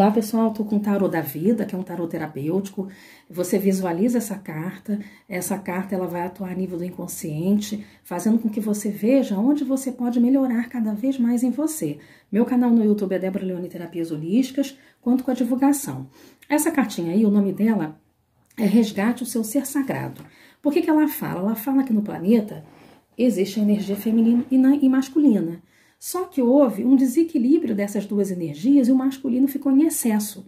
Olá, pessoal, estou com o tarô da vida, que é um tarô terapêutico. Você visualiza essa carta, essa carta ela vai atuar a nível do inconsciente, fazendo com que você veja onde você pode melhorar cada vez mais em você. Meu canal no YouTube é Débora Leone Terapias Holísticas, quanto com a divulgação. Essa cartinha aí, o nome dela é Resgate o Seu Ser Sagrado. Por que, que ela fala? Ela fala que no planeta existe a energia feminina e masculina. Só que houve um desequilíbrio dessas duas energias e o masculino ficou em excesso,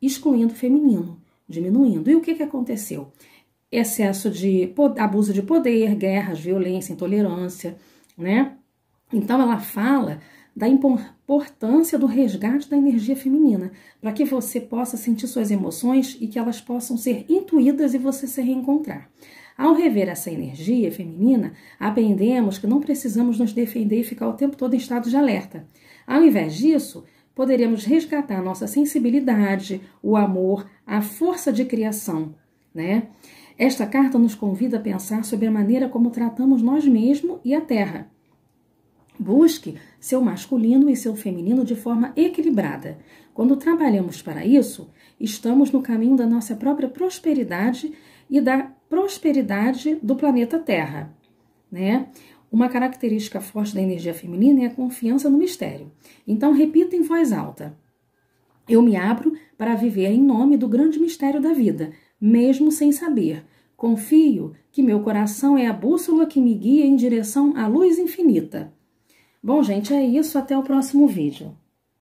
excluindo o feminino, diminuindo. E o que, que aconteceu? Excesso de abuso de poder, guerras, violência, intolerância, né? Então ela fala da importância do resgate da energia feminina, para que você possa sentir suas emoções e que elas possam ser intuídas e você se reencontrar. Ao rever essa energia feminina, aprendemos que não precisamos nos defender e ficar o tempo todo em estado de alerta. Ao invés disso, poderemos resgatar nossa sensibilidade, o amor, a força de criação, né? Esta carta nos convida a pensar sobre a maneira como tratamos nós mesmos e a Terra. Busque seu masculino e seu feminino de forma equilibrada. Quando trabalhamos para isso, estamos no caminho da nossa própria prosperidade e da prosperidade do planeta Terra. Né? Uma característica forte da energia feminina é a confiança no mistério. Então, repita em voz alta: Eu me abro para viver em nome do grande mistério da vida, mesmo sem saber. Confio que meu coração é a bússola que me guia em direção à luz infinita. Bom, gente, é isso. Até o próximo vídeo.